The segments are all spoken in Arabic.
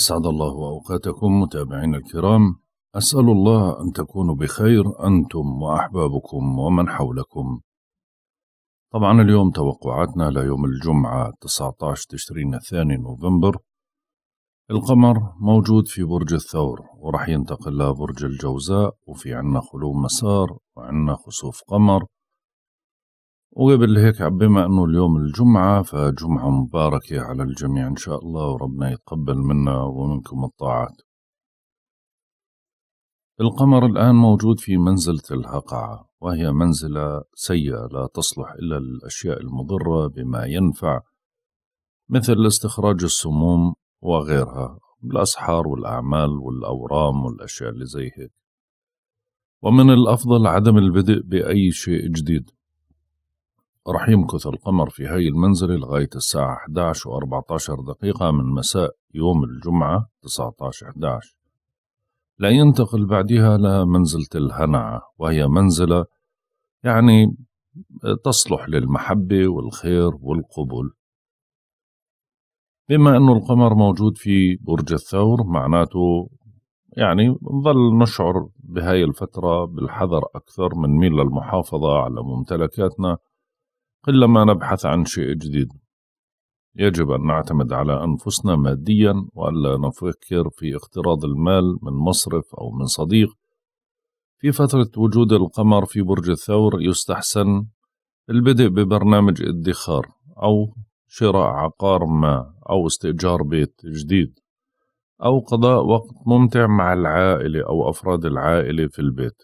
أسعد الله أوقاتكم متابعينا الكرام أسأل الله أن تكونوا بخير أنتم وأحبابكم ومن حولكم طبعا اليوم توقعاتنا ليوم الجمعة 19 تشرين الثاني نوفمبر القمر موجود في برج الثور ورح ينتقل لبرج الجوزاء وفي عنا خلو مسار وعنا خسوف قمر وقبل هيك بما انه اليوم الجمعة فجمعة مباركة على الجميع ان شاء الله وربنا يتقبل منا ومنكم الطاعات القمر الآن موجود في منزلة الهقعة وهي منزلة سيئة لا تصلح إلا للأشياء المضرة بما ينفع مثل استخراج السموم وغيرها الأسحار والأعمال والأورام والأشياء اللي زي هيك ومن الأفضل عدم البدء بأي شيء جديد راح يمكث القمر في هاي المنزلة لغاية الساعة 11 و14 دقيقة من مساء يوم الجمعة 19/11 لا ينتقل بعدها لمنزلة الهنعة وهي منزلة يعني تصلح للمحبة والخير والقبول بما أنه القمر موجود في برج الثور معناته يعني نظل نشعر بهاي الفترة بالحذر أكثر من ميل للمحافظة على ممتلكاتنا إلا ما نبحث عن شيء جديد يجب أن نعتمد على أنفسنا ماديا وألا نفكر في اقتراض المال من مصرف أو من صديق في فترة وجود القمر في برج الثور يستحسن البدء ببرنامج ادخار أو شراء عقار ما أو استئجار بيت جديد أو قضاء وقت ممتع مع العائلة أو أفراد العائلة في البيت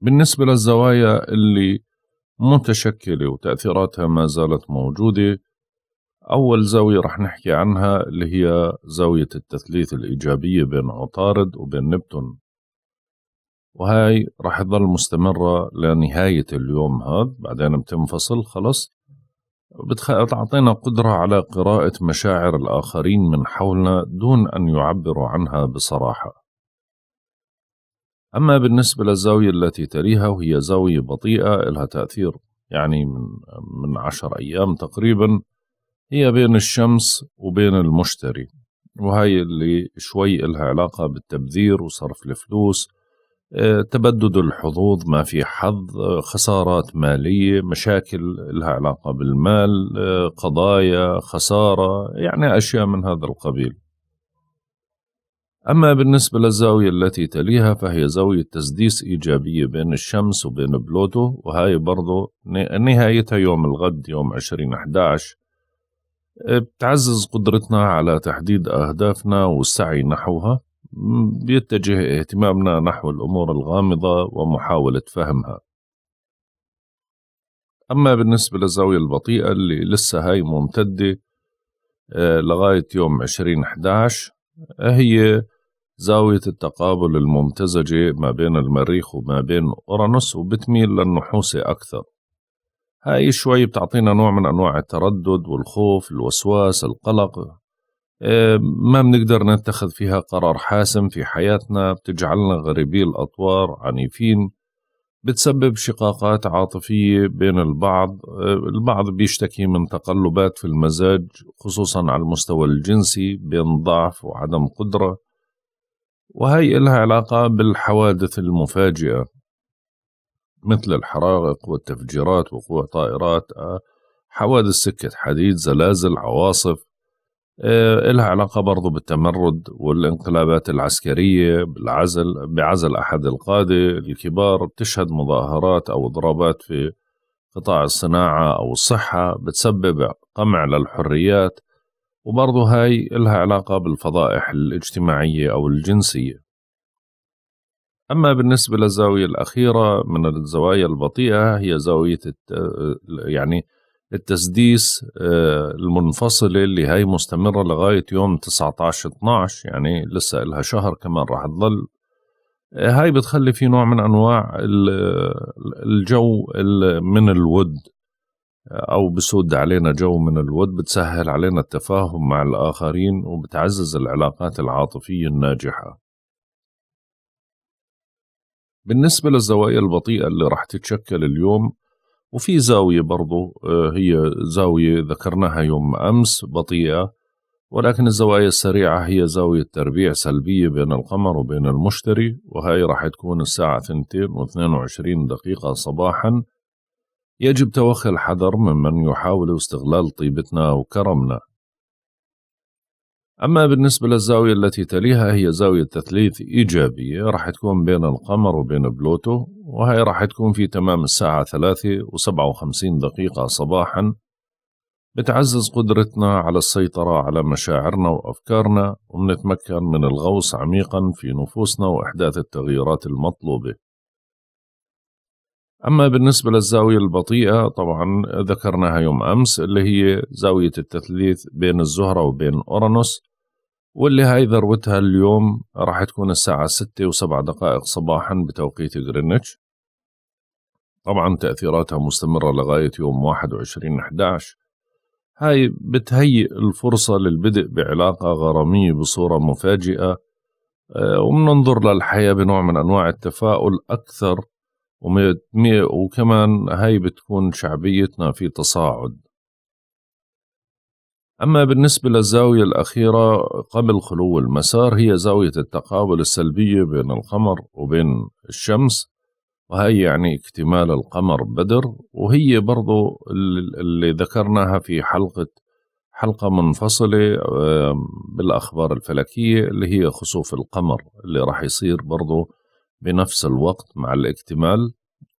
بالنسبة للزوايا اللي متشكلة وتأثيراتها ما زالت موجودة أول زاوية رح نحكي عنها اللي هي زاوية التثليث الإيجابية بين عطارد وبين نبتون وهاي رح تظل مستمرة لنهاية اليوم هذا بعدين بتنفصل خلص بتعطينا قدرة على قراءة مشاعر الآخرين من حولنا دون أن يعبروا عنها بصراحة أما بالنسبة للزاوية التي تليها وهي زاوية بطيئة لها تأثير يعني من, من عشر أيام تقريبا هي بين الشمس وبين المشتري وهي اللي شوي لها علاقة بالتبذير وصرف الفلوس آه، تبدد الحظوظ ما في حظ خسارات مالية مشاكل لها علاقة بالمال آه، قضايا خسارة يعني أشياء من هذا القبيل أما بالنسبة للزاوية التي تليها فهي زاوية تسديس إيجابية بين الشمس وبين بلوتو وهي برضو نهايتها يوم الغد يوم 2011 آه، بتعزز قدرتنا على تحديد أهدافنا والسعي نحوها بيتجه اهتمامنا نحو الأمور الغامضة ومحاولة فهمها أما بالنسبة للزاوية البطيئة اللي لسه هاي ممتدة آه، لغاية يوم 2011 آه، هي زاوية التقابل الممتزجة ما بين المريخ وما بين أورانوس وبتميل للنحوسة أكثر هاي شوي بتعطينا نوع من أنواع التردد والخوف الوسواس القلق إيه، ما بنقدر نتخذ فيها قرار حاسم في حياتنا بتجعلنا غريبي الأطوار عنيفين بتسبب شقاقات عاطفية بين البعض إيه، البعض بيشتكي من تقلبات في المزاج خصوصا على المستوى الجنسي بين ضعف وعدم قدرة وهي لها علاقة بالحوادث المفاجئة مثل الحرائق والتفجيرات وقوع طائرات آه، حوادث سكة حديد زلازل عواصف آه، لها علاقة برضو بالتمرد والانقلابات العسكرية بالعزل بعزل أحد القادة الكبار بتشهد مظاهرات أو ضربات في قطاع الصناعة أو الصحة بتسبب قمع للحريات وبرضه هاي لها علاقة بالفضائح الاجتماعية أو الجنسية أما بالنسبة للزاوية الأخيرة من الزوايا البطيئة هي زاوية يعني التسديس آه، المنفصلة اللي هاي مستمرة لغاية يوم 19-12 يعني لسه إلها شهر كمان راح تظل آه، هاي بتخلي في نوع من أنواع الجو من الود أو بسود علينا جو من الود بتسهل علينا التفاهم مع الآخرين وبتعزز العلاقات العاطفية الناجحة بالنسبة للزوايا البطيئة اللي راح تتشكل اليوم وفي زاوية برضو آه، هي زاوية ذكرناها يوم أمس بطيئة ولكن الزوايا السريعة هي زاوية تربيع سلبية بين القمر وبين المشتري وهي راح تكون الساعة 2 22 دقيقة صباحاً يجب توخي الحذر ممن يحاول استغلال طيبتنا وكرمنا أما بالنسبة للزاوية التي تليها هي زاوية تثليث إيجابية راح تكون بين القمر وبين بلوتو وهي راح تكون في تمام الساعة ثلاثة وسبعة وخمسين دقيقة صباحا بتعزز قدرتنا على السيطرة على مشاعرنا وأفكارنا ومنتمكن من الغوص عميقا في نفوسنا وإحداث التغييرات المطلوبة أما بالنسبة للزاوية البطيئة طبعا ذكرناها يوم أمس اللي هي زاوية التثليث بين الزهرة وبين أورانوس واللي هاي ذروتها اليوم راح تكون الساعة ستة وسبع دقائق صباحا بتوقيت غرينتش طبعا تأثيراتها مستمرة لغاية يوم 21 11 هاي بتهيئ الفرصة للبدء بعلاقة غرامية بصورة مفاجئة آه، وبننظر للحياة بنوع من أنواع التفاؤل أكثر وكمان هاي بتكون شعبيتنا في تصاعد أما بالنسبة للزاوية الأخيرة قبل خلو المسار هي زاوية التقابل السلبية بين القمر وبين الشمس وهي يعني اكتمال القمر بدر وهي برضو اللي ذكرناها في حلقة حلقة منفصلة بالأخبار الفلكية اللي هي خسوف القمر اللي راح يصير برضو بنفس الوقت مع الاكتمال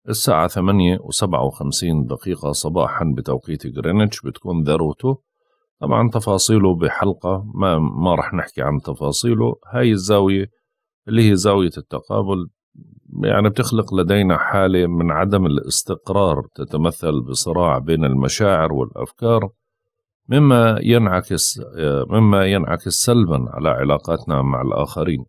الساعة ثمانية وسبعة وخمسين دقيقة صباحا بتوقيت جرينتش بتكون ذروته طبعا تفاصيله بحلقة ما, ما رح نحكي عن تفاصيله هاي الزاوية اللي هي زاوية التقابل يعني بتخلق لدينا حالة من عدم الاستقرار تتمثل بصراع بين المشاعر والأفكار مما ينعكس آه، مما ينعكس سلبا على علاقاتنا مع الآخرين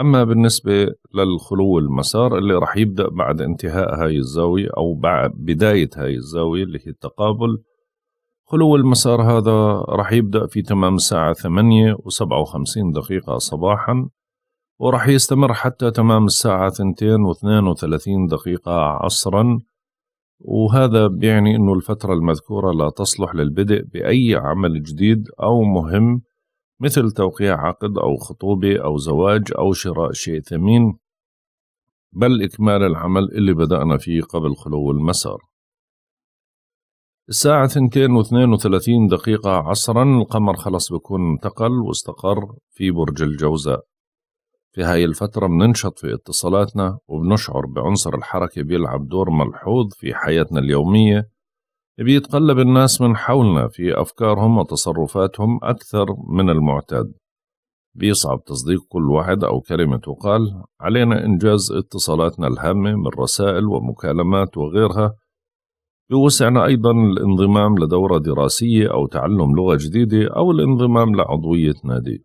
أما بالنسبة للخلو المسار اللي رح يبدأ بعد انتهاء هاي الزاوية أو بعد بداية هاي الزاوية اللي هي التقابل خلو المسار هذا رح يبدأ في تمام الساعة ثمانية وسبعة وخمسين دقيقة صباحا ورح يستمر حتى تمام الساعة ثنتين واثنين وثلاثين دقيقة عصرا وهذا بيعني أنه الفترة المذكورة لا تصلح للبدء بأي عمل جديد أو مهم مثل توقيع عقد أو خطوبة أو زواج أو شراء شيء ثمين بل إكمال العمل اللي بدأنا فيه قبل خلو المسار الساعة 2:32 دقيقة عصرا القمر خلص بكون انتقل واستقر في برج الجوزاء في هاي الفترة بننشط في اتصالاتنا وبنشعر بعنصر الحركة بيلعب دور ملحوظ في حياتنا اليومية بيتقلب الناس من حولنا في أفكارهم وتصرفاتهم أكثر من المعتاد بيصعب تصديق كل واحد أو كلمة تقال علينا إنجاز اتصالاتنا الهامة من رسائل ومكالمات وغيرها بوسعنا أيضا الانضمام لدورة دراسية أو تعلم لغة جديدة أو الانضمام لعضوية نادي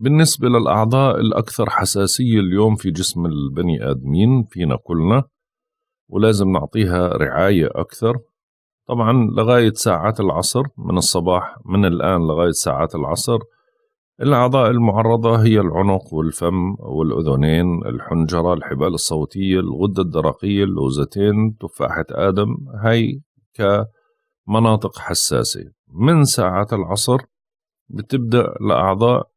بالنسبة للأعضاء الأكثر حساسية اليوم في جسم البني آدمين فينا كلنا ولازم نعطيها رعاية أكثر طبعا لغاية ساعات العصر من الصباح من الآن لغاية ساعات العصر الأعضاء المعرضة هي العنق والفم والأذنين الحنجرة الحبال الصوتية الغدة الدرقية اللوزتين تفاحة آدم هاي كمناطق حساسة من ساعات العصر بتبدأ الأعضاء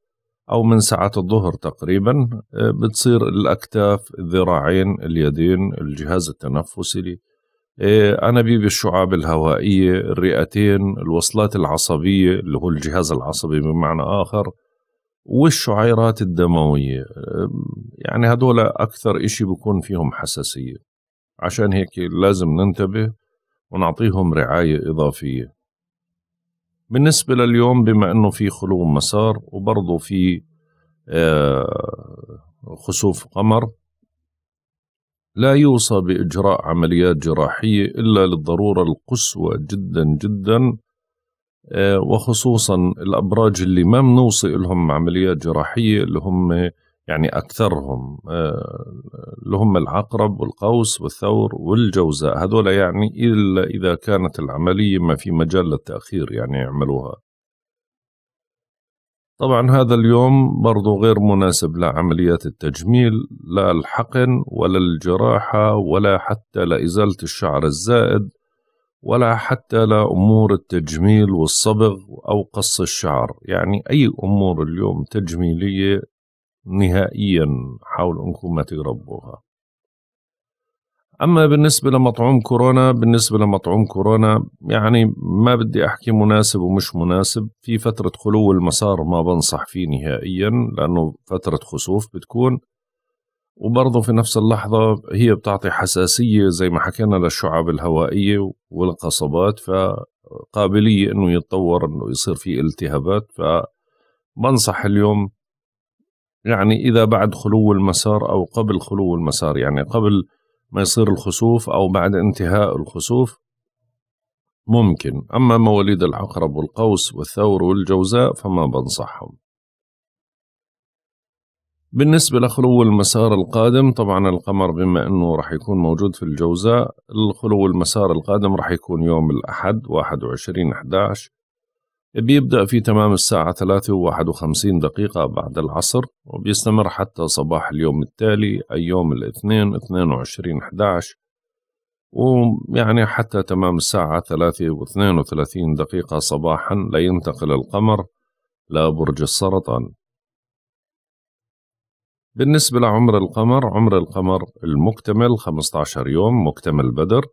او من ساعات الظهر تقريبا آه، بتصير الاكتاف الذراعين اليدين الجهاز التنفسي آه، انابيب الشعاب الهوائيه الرئتين الوصلات العصبيه اللي هو الجهاز العصبي بمعنى اخر والشعيرات الدمويه آه، يعني هدول اكثر إشي بكون فيهم حساسيه عشان هيك لازم ننتبه ونعطيهم رعايه اضافيه بالنسبة لليوم بما أنه في خلو مسار وبرضه في آه، خسوف قمر لا يوصى بإجراء عمليات جراحية إلا للضرورة القصوى جدا جدا آه، وخصوصا الأبراج اللي ما بنوصي لهم عمليات جراحية اللي هم يعني أكثرهم آه، اللي هم العقرب والقوس والثور والجوزاء هذول يعني إلا إذا كانت العملية ما في مجال للتأخير يعني يعملوها طبعا هذا اليوم برضو غير مناسب لعمليات التجميل لا الحقن ولا الجراحة ولا حتى لإزالة الشعر الزائد ولا حتى لأمور التجميل والصبغ أو قص الشعر يعني أي أمور اليوم تجميلية نهائيا حاول انكم ما تقربوها اما بالنسبه لمطعوم كورونا بالنسبه لمطعوم كورونا يعني ما بدي احكي مناسب ومش مناسب في فتره خلو المسار ما بنصح فيه نهائيا لانه فتره خسوف بتكون وبرضه في نفس اللحظة هي بتعطي حساسية زي ما حكينا للشعب الهوائية والقصبات فقابلية أنه يتطور أنه يصير في التهابات فبنصح اليوم يعني إذا بعد خلو المسار أو قبل خلو المسار يعني قبل ما يصير الخسوف أو بعد انتهاء الخسوف ممكن أما مواليد العقرب والقوس والثور والجوزاء فما بنصحهم بالنسبة لخلو المسار القادم طبعا القمر بما أنه راح يكون موجود في الجوزاء الخلو المسار القادم راح يكون يوم الأحد 21 11 بيبدأ في تمام الساعة 3.51 دقيقة بعد العصر وبيستمر حتى صباح اليوم التالي أي يوم الاثنين 22.11 ويعني حتى تمام الساعة 3.32 دقيقة صباحا لينتقل القمر لبرج السرطان بالنسبة لعمر القمر عمر القمر المكتمل 15 يوم مكتمل بدر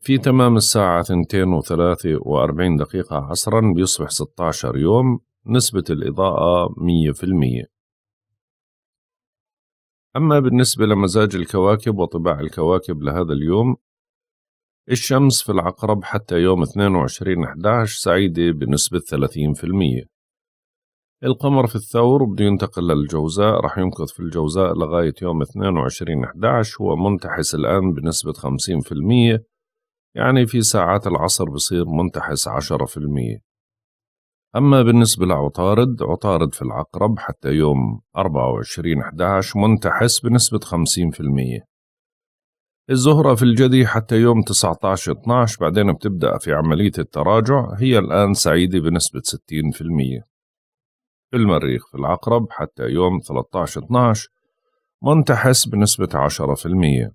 في تمام الساعة 2 دقيقة عصرا بيصبح 16 يوم نسبة الإضاءة 100% أما بالنسبة لمزاج الكواكب وطباع الكواكب لهذا اليوم الشمس في العقرب حتى يوم 22/11 سعيدة بنسبة 30% القمر في الثور بده ينتقل للجوزاء رح يمكث في الجوزاء لغاية يوم 22/11 هو منتحس الآن بنسبة يعني في ساعات العصر بصير منتحس عشرة في المية أما بالنسبة لعطارد عطارد في العقرب حتى يوم 24-11 منتحس بنسبة 50% الزهرة في الجدي حتى يوم 19-12 بعدين بتبدأ في عملية التراجع هي الآن سعيدة بنسبة 60% في المريخ في العقرب حتى يوم 13-12 منتحس بنسبة المية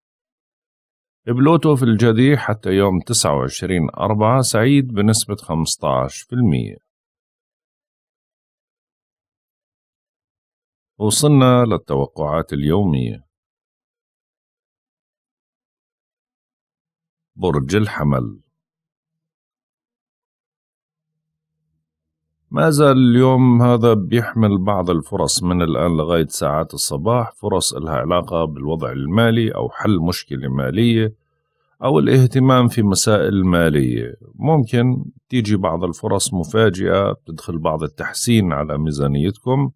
بلوتو في الجديد حتى يوم 29 أربعة سعيد بنسبة 15% وصلنا للتوقعات اليومية برج الحمل ما زال اليوم هذا بيحمل بعض الفرص من الآن لغاية ساعات الصباح فرص إلها علاقة بالوضع المالي أو حل مشكلة مالية أو الاهتمام في مسائل مالية ممكن تيجي بعض الفرص مفاجئة بتدخل بعض التحسين على ميزانيتكم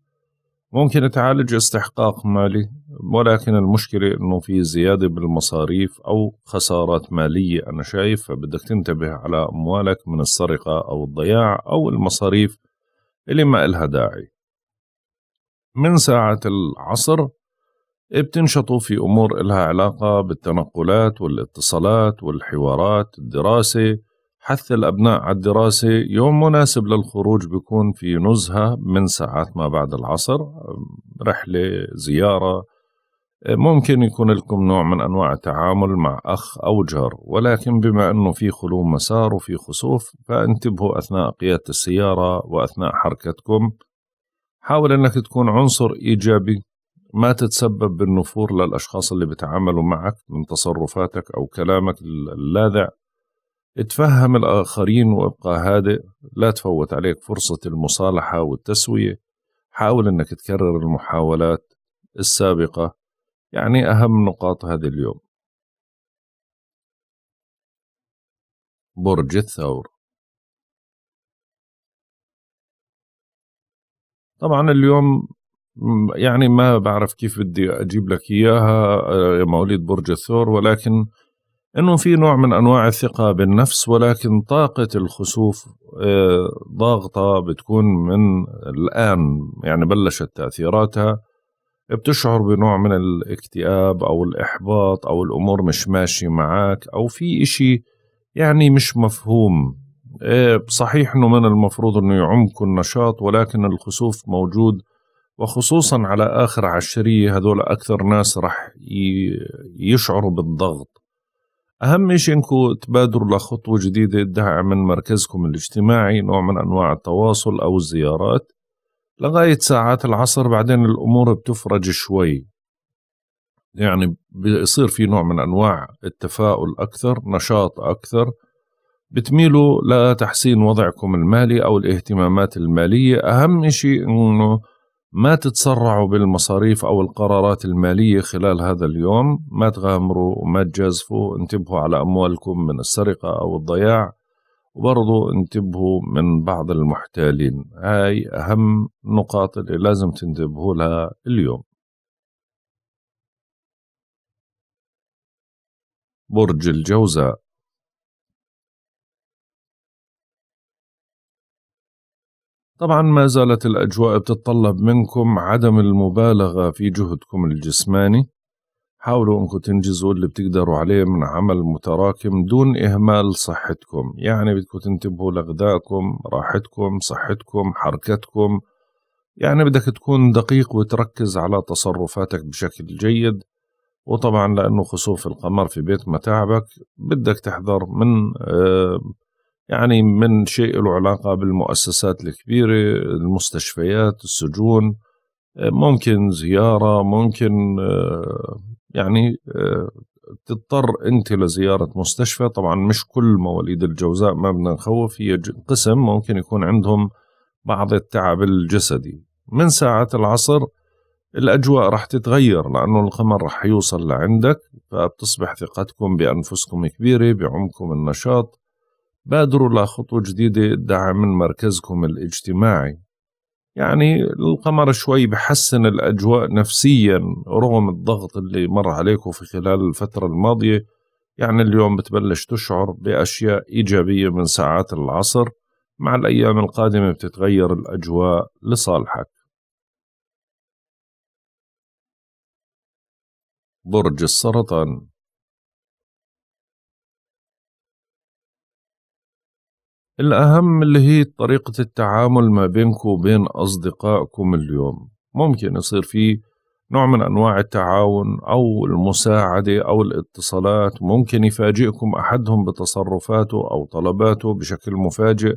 ممكن تعالج استحقاق مالي ولكن المشكلة أنه في زيادة بالمصاريف أو خسارات مالية أنا شايف فبدك تنتبه على أموالك من السرقة أو الضياع أو المصاريف اللي ما إلها داعي من ساعة العصر بتنشطوا في أمور إلها علاقة بالتنقلات والاتصالات والحوارات الدراسة حث الأبناء على الدراسة يوم مناسب للخروج بيكون في نزهة من ساعات ما بعد العصر رحلة زيارة ممكن يكون لكم نوع من أنواع التعامل مع أخ أو جار ولكن بما أنه في خلو مسار وفي خسوف فانتبهوا أثناء قيادة السيارة وأثناء حركتكم حاول أنك تكون عنصر إيجابي ما تتسبب بالنفور للأشخاص اللي بتعاملوا معك من تصرفاتك أو كلامك اللاذع اتفهم الآخرين وابقى هادئ لا تفوت عليك فرصة المصالحة والتسوية حاول أنك تكرر المحاولات السابقة يعني أهم نقاط هذا اليوم برج الثور طبعا اليوم يعني ما بعرف كيف بدي أجيب لك إياها آه، مواليد برج الثور ولكن انه في نوع من انواع الثقه بالنفس ولكن طاقه الخسوف آه، ضاغطه بتكون من الان يعني بلشت تاثيراتها بتشعر بنوع من الاكتئاب أو الإحباط أو الأمور مش ماشية معك أو في إشي يعني مش مفهوم إيه، صحيح أنه من المفروض أنه يعمك النشاط ولكن الخسوف موجود وخصوصا على آخر عشرية هذول أكثر ناس رح يشعروا بالضغط أهم شيء أنكم تبادروا لخطوة جديدة دعم من مركزكم الاجتماعي نوع من أنواع التواصل أو الزيارات لغاية ساعات العصر بعدين الأمور بتفرج شوي يعني بيصير في نوع من أنواع التفاؤل أكثر نشاط أكثر بتميلوا لتحسين وضعكم المالي أو الاهتمامات المالية أهم شيء أنه ما تتسرعوا بالمصاريف أو القرارات المالية خلال هذا اليوم ما تغامروا وما تجازفوا انتبهوا على أموالكم من السرقة أو الضياع وبرضو انتبهوا من بعض المحتالين هاي أهم نقاط اللي لازم تنتبهوا لها اليوم برج الجوزاء طبعا ما زالت الأجواء بتتطلب منكم عدم المبالغة في جهدكم الجسماني حاولوا انكم تنجزوا اللي بتقدروا عليه من عمل متراكم دون اهمال صحتكم يعني بدكم تنتبهوا لغذائكم راحتكم صحتكم حركتكم يعني بدك تكون دقيق وتركز على تصرفاتك بشكل جيد وطبعا لأنه خسوف القمر في بيت متاعبك بدك تحذر من آه، يعني من شيء له علاقة بالمؤسسات الكبيرة المستشفيات السجون آه، ممكن زيارة ممكن آه، يعني آه، تضطر انت لزياره مستشفى طبعا مش كل مواليد الجوزاء ما بدنا نخوف هي قسم ممكن يكون عندهم بعض التعب الجسدي من ساعه العصر الاجواء راح تتغير لانه القمر راح يوصل لعندك فبتصبح ثقتكم بانفسكم كبيره بعمقكم النشاط بادروا لخطوه جديده دعم من مركزكم الاجتماعي يعني القمر شوي بحسن الأجواء نفسيا رغم الضغط اللي مر عليكم في خلال الفترة الماضية يعني اليوم بتبلش تشعر بأشياء إيجابية من ساعات العصر مع الأيام القادمة بتتغير الأجواء لصالحك برج السرطان الأهم اللي هي طريقة التعامل ما بينكم وبين أصدقائكم اليوم ممكن يصير في نوع من أنواع التعاون أو المساعدة أو الاتصالات ممكن يفاجئكم أحدهم بتصرفاته أو طلباته بشكل مفاجئ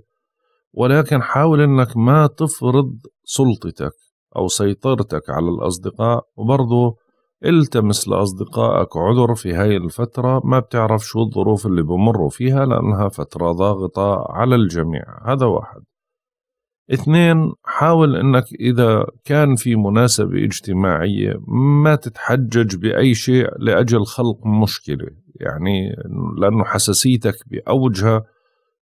ولكن حاول أنك ما تفرض سلطتك أو سيطرتك على الأصدقاء وبرضه التمس لأصدقائك عذر في هاي الفترة ما بتعرف شو الظروف اللي بمروا فيها لأنها فترة ضاغطة على الجميع هذا واحد اثنين حاول انك اذا كان في مناسبة اجتماعية ما تتحجج باي شيء لاجل خلق مشكلة يعني لانه حساسيتك باوجها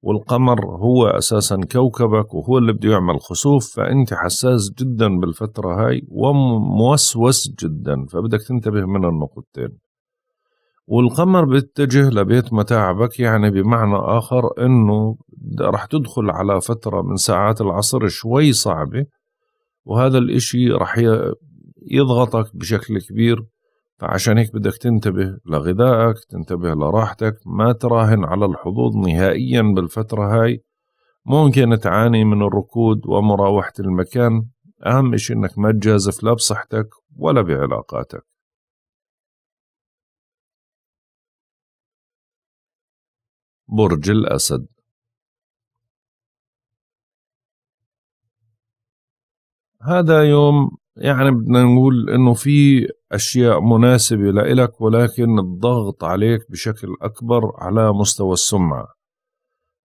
والقمر هو أساسا كوكبك وهو اللي بده يعمل خسوف فأنت حساس جدا بالفترة هاي وموسوس جدا فبدك تنتبه من النقطتين والقمر بيتجه لبيت متاعبك يعني بمعنى آخر أنه رح تدخل على فترة من ساعات العصر شوي صعبة وهذا الإشي رح يضغطك بشكل كبير عشان هيك بدك تنتبه لغذائك تنتبه لراحتك ما تراهن على الحظوظ نهائيا بالفترة هاي ممكن تعاني من الركود ومراوحة المكان أهم إشي إنك ما تجازف لا بصحتك ولا بعلاقاتك برج الأسد هذا يوم يعني بدنا نقول إنه في أشياء مناسبة لإلك ولكن الضغط عليك بشكل أكبر على مستوى السمعة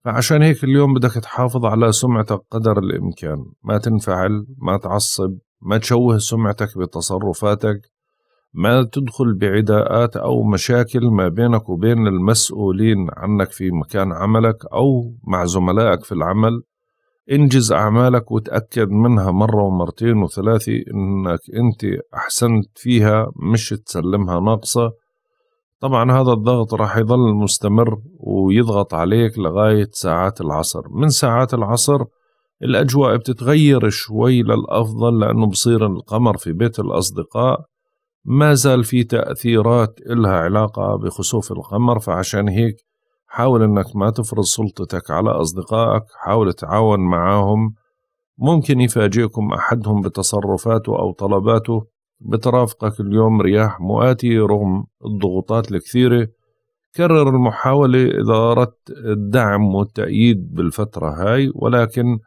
فعشان هيك اليوم بدك تحافظ على سمعتك قدر الإمكان ما تنفعل ما تعصب ما تشوه سمعتك بتصرفاتك ما تدخل بعداءات أو مشاكل ما بينك وبين المسؤولين عنك في مكان عملك أو مع زملائك في العمل انجز أعمالك وتأكد منها مرة ومرتين وثلاثة إنك أنت أحسنت فيها مش تسلمها ناقصة طبعا هذا الضغط راح يظل مستمر ويضغط عليك لغاية ساعات العصر من ساعات العصر الأجواء بتتغير شوي للأفضل لأنه بصير القمر في بيت الأصدقاء ما زال في تأثيرات إلها علاقة بخسوف القمر فعشان هيك حاول انك ما تفرض سلطتك على اصدقائك حاول تتعاون معاهم ممكن يفاجئكم احدهم بتصرفاته او طلباته بترافقك اليوم رياح مؤاتية رغم الضغوطات الكثيرة كرر المحاولة إذا أردت الدعم والتأييد بالفترة هاي ولكن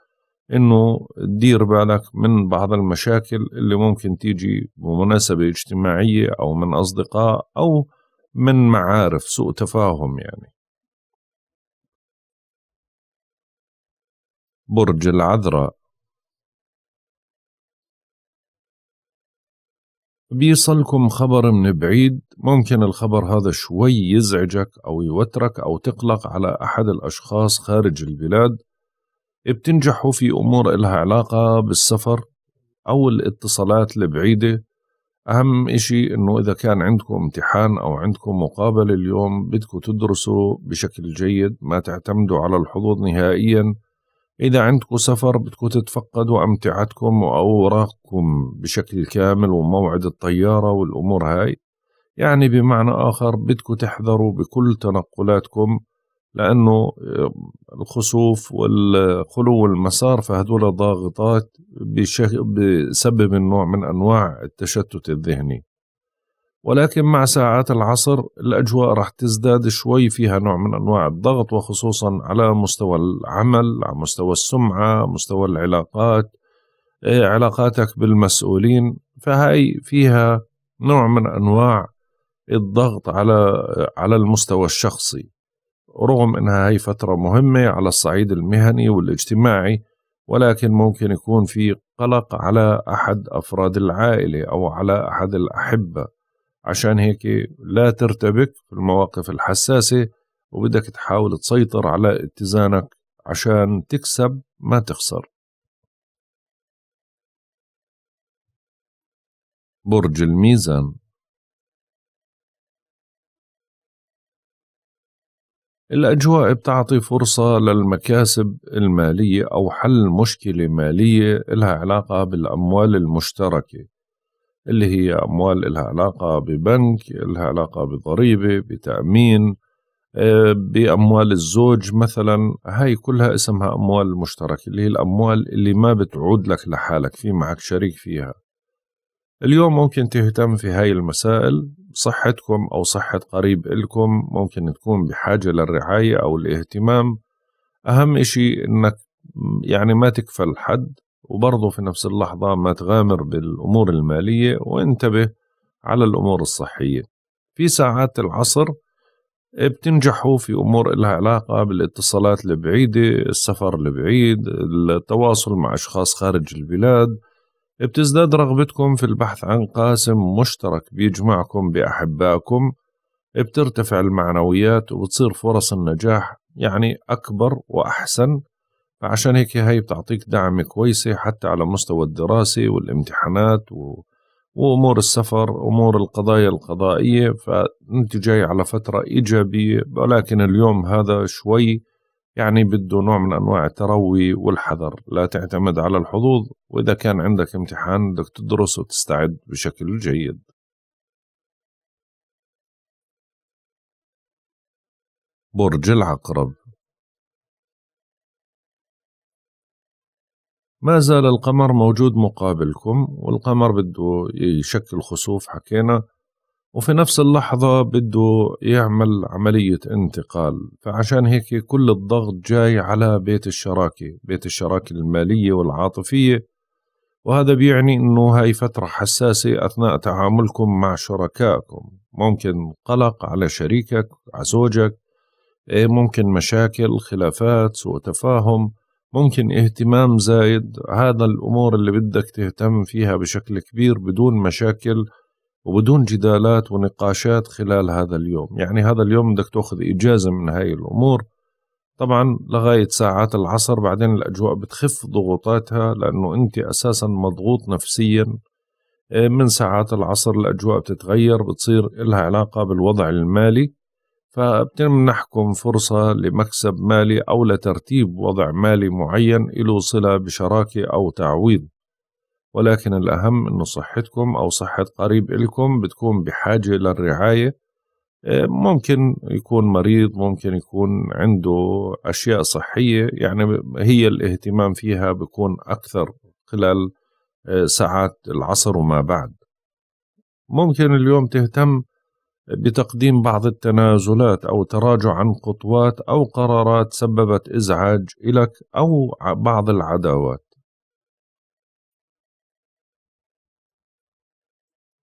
إنه دير بالك من بعض المشاكل اللي ممكن تيجي بمناسبة اجتماعية أو من أصدقاء أو من معارف سوء تفاهم يعني برج العذراء بيصلكم خبر من بعيد ممكن الخبر هذا شوي يزعجك أو يوترك أو تقلق على أحد الأشخاص خارج البلاد بتنجحوا في أمور إلها علاقة بالسفر أو الاتصالات البعيدة أهم إشي إنه إذا كان عندكم امتحان أو عندكم مقابلة اليوم بدكم تدرسوا بشكل جيد ما تعتمدوا على الحظوظ نهائياً إذا عندكم سفر بدكم تتفقدوا أمتعتكم وأوراقكم بشكل كامل وموعد الطيارة والأمور هاي يعني بمعنى آخر بدكم تحذروا بكل تنقلاتكم لأنه آه، الخسوف والخلو المسار فهدول ضاغطات بسبب النوع من أنواع التشتت الذهني ولكن مع ساعات العصر الأجواء راح تزداد شوي فيها نوع من أنواع الضغط وخصوصا على مستوى العمل على مستوى السمعة مستوى العلاقات إيه، علاقاتك بالمسؤولين فهي فيها نوع من أنواع الضغط على على المستوى الشخصي رغم أنها هي فترة مهمة على الصعيد المهني والاجتماعي ولكن ممكن يكون في قلق على أحد أفراد العائلة أو على أحد الأحبة عشان هيك لا ترتبك في المواقف الحساسة وبدك تحاول تسيطر على اتزانك عشان تكسب ما تخسر برج الميزان الأجواء بتعطي فرصة للمكاسب المالية أو حل مشكلة مالية لها علاقة بالأموال المشتركة اللي هي أموال إلها علاقة ببنك إلها علاقة بضريبة بتأمين آه، بأموال الزوج مثلا هاي كلها اسمها أموال مشتركة اللي هي الأموال اللي ما بتعود لك لحالك في معك شريك فيها اليوم ممكن تهتم في هاي المسائل صحتكم أو صحة قريب إلكم ممكن تكون بحاجة للرعاية أو الاهتمام أهم إشي إنك يعني ما تكفل حد وبرضه في نفس اللحظة ما تغامر بالأمور المالية وانتبه على الأمور الصحية في ساعات العصر بتنجحوا في أمور إلها علاقة بالاتصالات البعيدة السفر البعيد التواصل مع أشخاص خارج البلاد بتزداد رغبتكم في البحث عن قاسم مشترك بيجمعكم بأحبائكم بترتفع المعنويات وبتصير فرص النجاح يعني أكبر وأحسن عشان هيك هي بتعطيك دعم كويسة حتى على مستوى الدراسة والامتحانات و... وأمور السفر أمور القضايا القضائية فأنت جاي على فترة إيجابية ولكن اليوم هذا شوي يعني بده نوع من أنواع التروي والحذر لا تعتمد على الحظوظ وإذا كان عندك امتحان بدك تدرس وتستعد بشكل جيد برج العقرب ما زال القمر موجود مقابلكم والقمر بده يشكل خسوف حكينا وفي نفس اللحظة بده يعمل عملية انتقال فعشان هيك كل الضغط جاي على بيت الشراكة بيت الشراكة المالية والعاطفية وهذا بيعني أنه هاي فترة حساسة أثناء تعاملكم مع شركائكم ممكن قلق على شريكك على زوجك إيه، ممكن مشاكل خلافات سوء تفاهم ممكن اهتمام زايد هذا الأمور اللي بدك تهتم فيها بشكل كبير بدون مشاكل وبدون جدالات ونقاشات خلال هذا اليوم يعني هذا اليوم بدك تأخذ إجازة من هاي الأمور طبعا لغاية ساعات العصر بعدين الأجواء بتخف ضغوطاتها لأنه أنت أساسا مضغوط نفسيا إيه، من ساعات العصر الأجواء بتتغير بتصير إلها علاقة بالوضع المالي فبتمنحكم فرصة لمكسب مالي أو لترتيب وضع مالي معين له صلة بشراكة أو تعويض ولكن الأهم أنه صحتكم أو صحة قريب إلكم بتكون بحاجة للرعاية آه، ممكن يكون مريض ممكن يكون عنده أشياء صحية يعني هي الاهتمام فيها بيكون أكثر خلال آه، ساعات العصر وما بعد ممكن اليوم تهتم بتقديم بعض التنازلات أو تراجع عن خطوات أو قرارات سببت إزعاج إلك أو بعض العداوات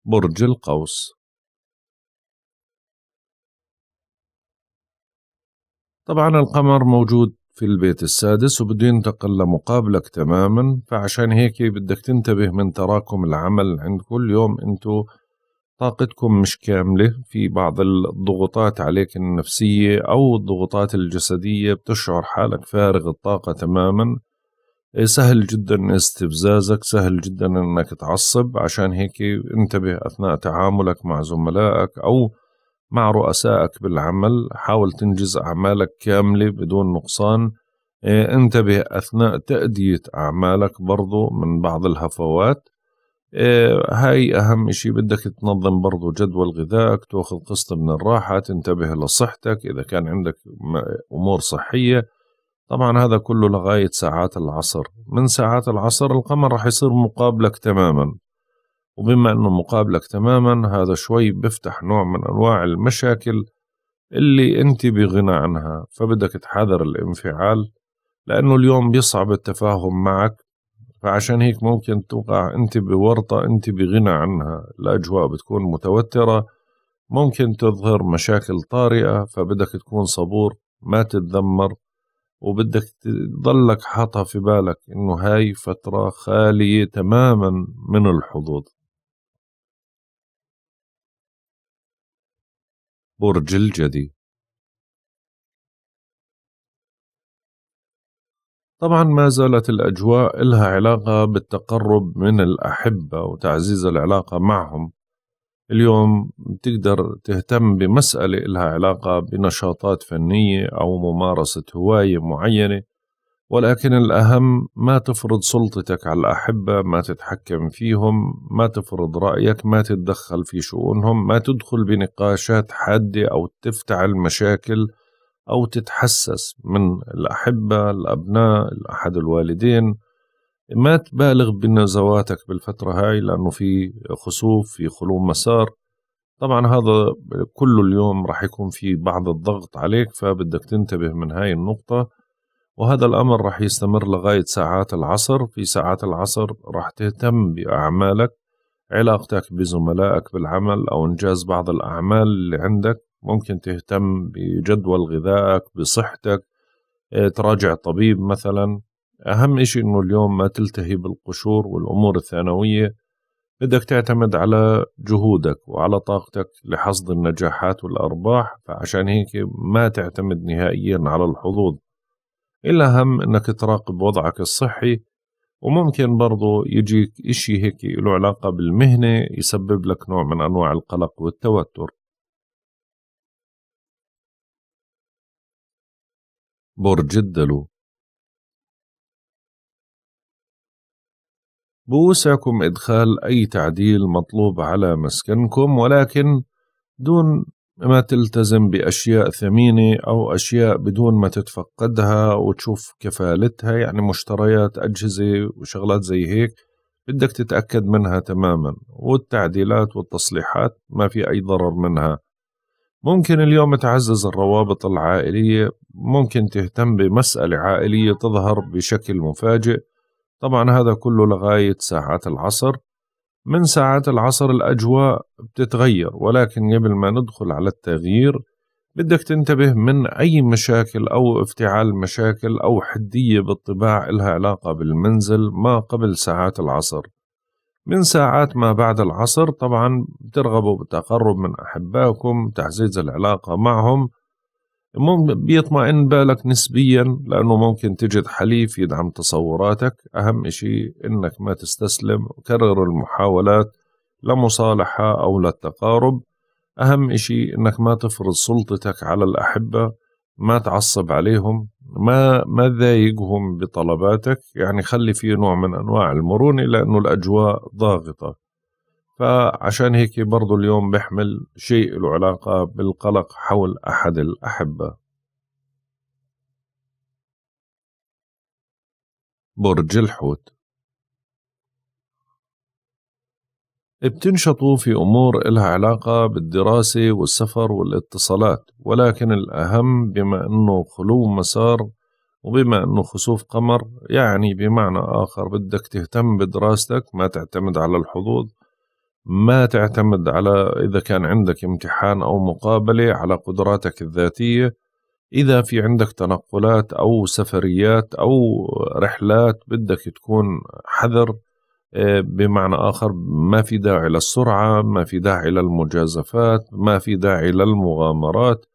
برج القوس طبعا القمر موجود في البيت السادس وبده ينتقل لمقابلك تماما فعشان هيك بدك تنتبه من تراكم العمل عند كل يوم انتو طاقتكم مش كاملة في بعض الضغوطات عليك النفسية أو الضغوطات الجسدية بتشعر حالك فارغ الطاقة تماما سهل جدا استفزازك سهل جدا انك تعصب عشان هيك انتبه اثناء تعاملك مع زملائك او مع رؤسائك بالعمل حاول تنجز اعمالك كامله بدون نقصان انتبه اثناء تاديه اعمالك برضو من بعض الهفوات آه، هاي أهم شيء بدك تنظم برضو جدول غذائك تأخذ قسط من الراحة تنتبه لصحتك إذا كان عندك أمور صحية طبعا هذا كله لغاية ساعات العصر من ساعات العصر القمر رح يصير مقابلك تماما وبما أنه مقابلك تماما هذا شوي بفتح نوع من أنواع المشاكل اللي أنت بغنى عنها فبدك تحذر الانفعال لأنه اليوم بيصعب التفاهم معك فعشان هيك ممكن توقع أنت بورطة أنت بغنى عنها الأجواء بتكون متوترة ممكن تظهر مشاكل طارئة فبدك تكون صبور ما تتذمر وبدك تضلك حاطها في بالك إنه هاي فترة خالية تماما من الحظوظ برج الجدي طبعا ما زالت الأجواء لها علاقة بالتقرب من الأحبة وتعزيز العلاقة معهم اليوم بتقدر تهتم بمسألة لها علاقة بنشاطات فنية أو ممارسة هواية معينة ولكن الأهم ما تفرض سلطتك على الأحبة ما تتحكم فيهم ما تفرض رأيك ما تتدخل في شؤونهم ما تدخل بنقاشات حادة أو تفتعل مشاكل أو تتحسس من الأحبة الأبناء أحد الوالدين ما تبالغ بنزواتك بالفترة هاي لأنه في خسوف في خلو مسار طبعا هذا كله اليوم راح يكون في بعض الضغط عليك فبدك تنتبه من هاي النقطة وهذا الأمر راح يستمر لغاية ساعات العصر في ساعات العصر راح تهتم بأعمالك علاقتك بزملائك بالعمل أو إنجاز بعض الأعمال اللي عندك ممكن تهتم بجدول غذائك بصحتك آه، تراجع طبيب مثلا أهم إشي إنه اليوم ما تلتهي بالقشور والأمور الثانوية بدك تعتمد على جهودك وعلى طاقتك لحصد النجاحات والأرباح فعشان هيك ما تعتمد نهائيا على الحظوظ الأهم إنك تراقب وضعك الصحي وممكن برضو يجيك إشي هيك له علاقة بالمهنة يسبب لك نوع من أنواع القلق والتوتر برج الدلو بوسعكم إدخال أي تعديل مطلوب على مسكنكم ولكن دون ما تلتزم بأشياء ثمينة أو أشياء بدون ما تتفقدها وتشوف كفالتها يعني مشتريات أجهزة وشغلات زي هيك بدك تتأكد منها تماما والتعديلات والتصليحات ما في أي ضرر منها ممكن اليوم تعزز الروابط العائلية ممكن تهتم بمسألة عائلية تظهر بشكل مفاجئ طبعا هذا كله لغاية ساعات العصر من ساعات العصر الأجواء بتتغير ولكن قبل ما ندخل على التغيير بدك تنتبه من أي مشاكل أو افتعال مشاكل أو حدية بالطباع إلها علاقة بالمنزل ما قبل ساعات العصر من ساعات ما بعد العصر طبعا بترغبوا بالتقرب من أحبائكم تعزيز العلاقة معهم بيطمئن بالك نسبيا لأنه ممكن تجد حليف يدعم تصوراتك أهم شيء أنك ما تستسلم وكرر المحاولات لمصالحة أو للتقارب أهم شيء أنك ما تفرض سلطتك على الأحبة ما تعصب عليهم ما ما تضايقهم بطلباتك يعني خلي فيه نوع من انواع المرونه لانه الاجواء ضاغطه فعشان هيك برضو اليوم بحمل شيء له علاقه بالقلق حول احد الاحبه برج الحوت بتنشطوا في أمور إلها علاقة بالدراسة والسفر والاتصالات ولكن الأهم بما أنه خلو مسار وبما أنه خسوف قمر يعني بمعنى آخر بدك تهتم بدراستك ما تعتمد على الحظوظ ما تعتمد على إذا كان عندك امتحان أو مقابلة على قدراتك الذاتية إذا في عندك تنقلات أو سفريات أو رحلات بدك تكون حذر آه، بمعنى آخر ما في داعي للسرعة ما في داعي للمجازفات ما في داعي للمغامرات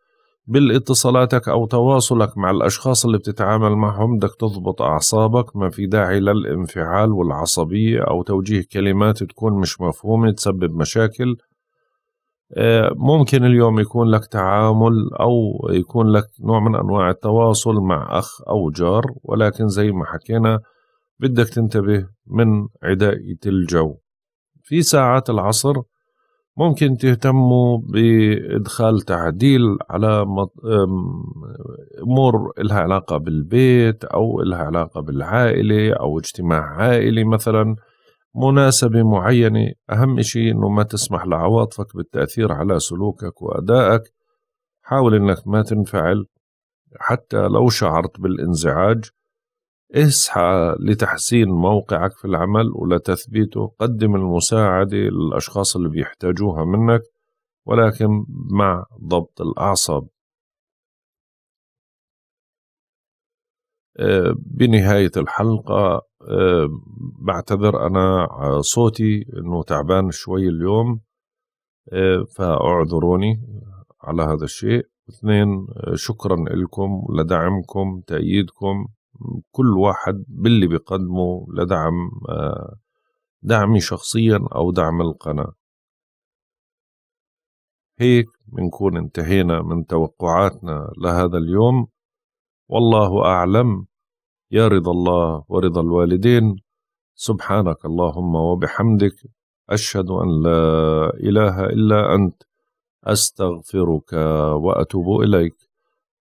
بالاتصالاتك أو تواصلك مع الأشخاص اللي بتتعامل معهم بدك تضبط أعصابك ما في داعي للانفعال والعصبية أو توجيه كلمات تكون مش مفهومة تسبب مشاكل آه، ممكن اليوم يكون لك تعامل أو يكون لك نوع من أنواع التواصل مع أخ أو جار ولكن زي ما حكينا بدك تنتبه من عدائية الجو في ساعات العصر ممكن تهتموا بإدخال تعديل على أمور إلها علاقة بالبيت أو إلها علاقة بالعائلة أو اجتماع عائلي مثلا مناسبة معينة أهم شيء أنه ما تسمح لعواطفك بالتأثير على سلوكك وأدائك حاول أنك ما تنفعل حتى لو شعرت بالانزعاج اسعى لتحسين موقعك في العمل ولتثبيته قدم المساعدة للأشخاص اللي بيحتاجوها منك ولكن مع ضبط الأعصاب آه، بنهاية الحلقة آه، بعتذر أنا صوتي أنه تعبان شوي اليوم آه، فاعذروني على هذا الشيء اثنين شكرا لكم لدعمكم تأييدكم كل واحد باللي بيقدمه لدعم آه، دعمي شخصيا أو دعم القناة هيك بنكون انتهينا من توقعاتنا لهذا اليوم والله أعلم يا رضا الله ورضا الوالدين سبحانك اللهم وبحمدك أشهد أن لا إله إلا أنت أستغفرك وأتوب إليك